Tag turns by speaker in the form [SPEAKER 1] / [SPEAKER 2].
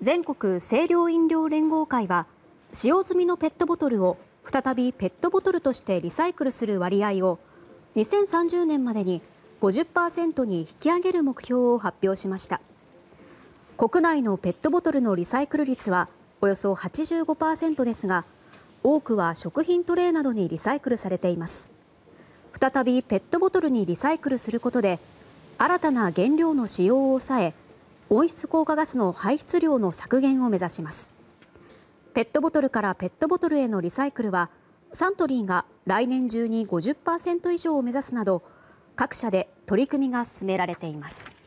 [SPEAKER 1] 全国清涼飲料連合会は使用済みのペットボトルを再びペットボトルとしてリサイクルする割合を2030年までに50%に引き上げる目標を発表しました国内のペットボトルのリサイクル率はおよそ85%ですが多くは食品トレーなどにリサイクルされています再びペットボトルにリサイクルすることで新たな原料の使用を抑え温室効果ガスの排出量の削減を目指しますペットボトルからペットボトルへのリサイクルはサントリーが来年中に50%以上を目指すなど各社で取り組みが進められています。